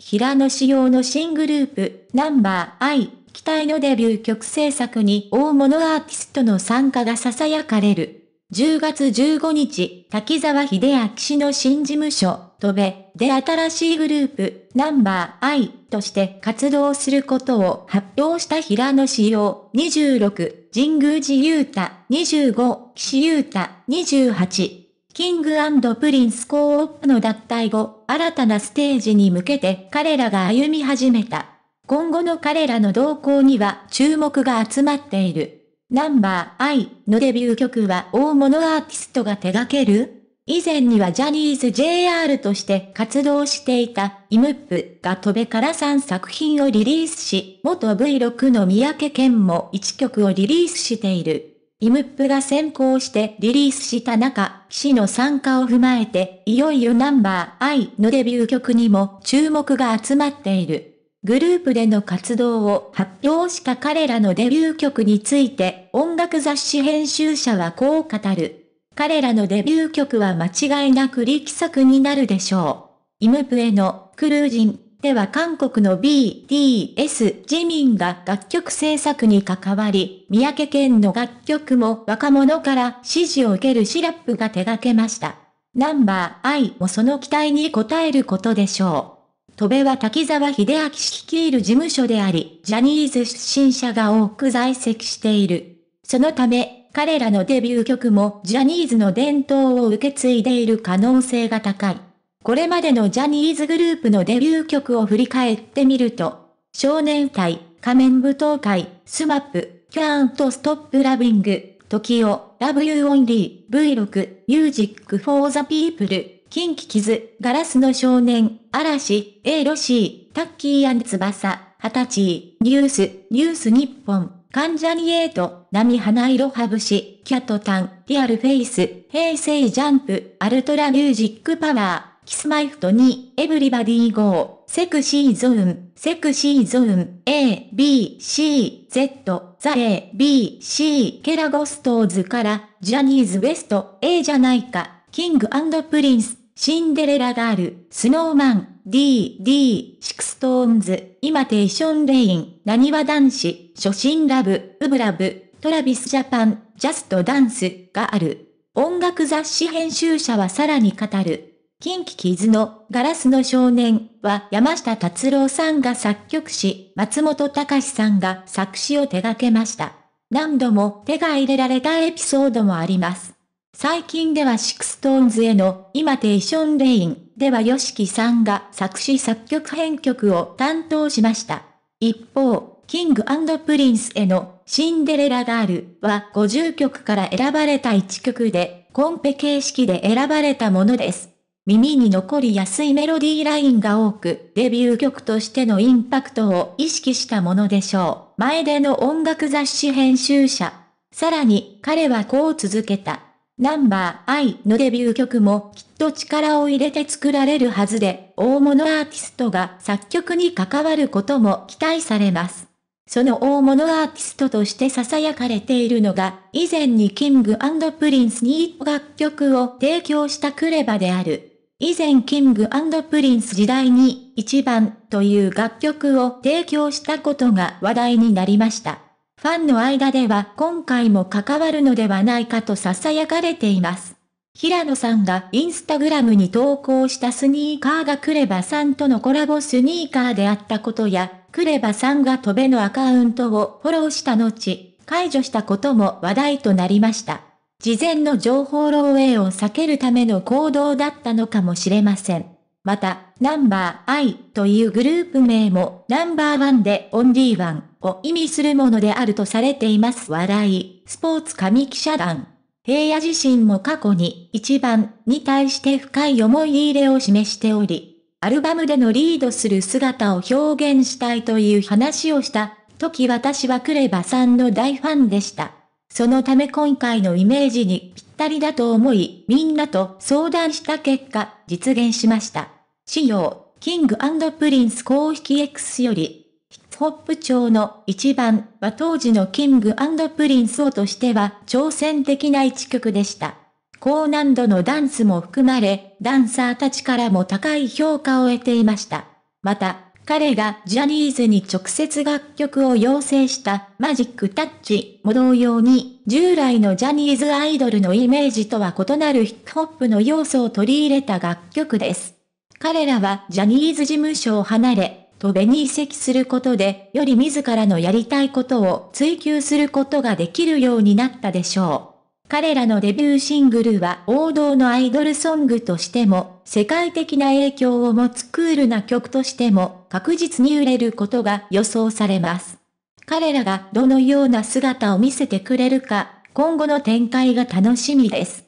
平野紫耀の新グループ、ナンバー I、期待のデビュー曲制作に大物アーティストの参加が囁かれる。10月15日、滝沢秀明氏の新事務所、戸部で新しいグループ、ナンバー I として活動することを発表した平野紫耀26、神宮寺優太25、岸優太28、キングプリンスコープの脱退後、新たなステージに向けて彼らが歩み始めた。今後の彼らの動向には注目が集まっている。ナンバー I のデビュー曲は大物アーティストが手掛ける以前にはジャニーズ JR として活動していたイムップが戸部から3作品をリリースし、元 V6 の三宅健も1曲をリリースしている。イムップが先行してリリースした中、騎士の参加を踏まえて、いよいよナンバーアイのデビュー曲にも注目が集まっている。グループでの活動を発表した彼らのデビュー曲について、音楽雑誌編集者はこう語る。彼らのデビュー曲は間違いなく力作になるでしょう。イムプへのクルージンでは韓国の BTS ジミンが楽曲制作に関わり、三宅県の楽曲も若者から支持を受けるシラップが手掛けました。ナンバー I もその期待に応えることでしょう。戸部は滝沢秀明氏率いる事務所であり、ジャニーズ出身者が多く在籍している。そのため、彼らのデビュー曲もジャニーズの伝統を受け継いでいる可能性が高い。これまでのジャニーズグループのデビュー曲を振り返ってみると、少年隊、仮面舞踏会、スマップ、キャーンとストップラビング、時を、Love You o n y V6、ミュージックフォーザピープル、p キンキキズ、ガラスの少年、嵐、エイロシー、タッキー翼、二十歳、ニュース、ニュース日本、カンジャニエイト、波花色ハブシ、キャットタン、リアルフェイス、平成ジャンプ、アルトラミュージックパワー、キスマイフト2、エブリバディゴー、セクシーゾーン、セクシーゾーン、A、B、C、Z、ザ A、B、C、ケラゴストーズから、ジャニーズウエスト、A じゃないか、キングプリンス、シンデレラガール、スノーマン、D、D、シクストーンズ、イマテーションレイン、なにわ男子、初心ラブ、ウブラブ、トラビスジャパン、ジャストダンス、がある。音楽雑誌編集者はさらに語る。近畿傷のガラスの少年は山下達郎さんが作曲し、松本隆さんが作詞を手掛けました。何度も手が入れられたエピソードもあります。最近ではシクストーンズへの今テーションレインでは吉木さんが作詞作曲編曲を担当しました。一方、キングプリンスへのシンデレラガールは50曲から選ばれた1曲で、コンペ形式で選ばれたものです。耳に残りやすいメロディーラインが多く、デビュー曲としてのインパクトを意識したものでしょう。前での音楽雑誌編集者。さらに、彼はこう続けた。ナンバー I のデビュー曲もきっと力を入れて作られるはずで、大物アーティストが作曲に関わることも期待されます。その大物アーティストとして囁かれているのが、以前にキングプリンスに楽曲を提供したクレバである。以前キングプリンス時代に一番という楽曲を提供したことが話題になりました。ファンの間では今回も関わるのではないかと囁かれています。平野さんがインスタグラムに投稿したスニーカーがクレバさんとのコラボスニーカーであったことや、クレバさんが飛べのアカウントをフォローした後、解除したことも話題となりました。事前の情報漏洩を避けるための行動だったのかもしれません。また、ナンバー I というグループ名も、ナンバーワンでオンリーワンを意味するものであるとされています。笑い、スポーツ紙記者団。平野自身も過去に一番に対して深い思い入れを示しており、アルバムでのリードする姿を表現したいという話をした時私はクレバさんの大ファンでした。そのため今回のイメージにぴったりだと思い、みんなと相談した結果、実現しました。仕様、キングプリンス公式 X より、ヒップホップ調の一番は当時のキングプリンスをとしては挑戦的な一曲でした。高難度のダンスも含まれ、ダンサーたちからも高い評価を得ていました。また、彼がジャニーズに直接楽曲を要請したマジックタッチも同様に、従来のジャニーズアイドルのイメージとは異なるヒップホップの要素を取り入れた楽曲です。彼らはジャニーズ事務所を離れ、渡べに移籍することで、より自らのやりたいことを追求することができるようになったでしょう。彼らのデビューシングルは王道のアイドルソングとしても、世界的な影響を持つクールな曲としても、確実に売れることが予想されます。彼らがどのような姿を見せてくれるか、今後の展開が楽しみです。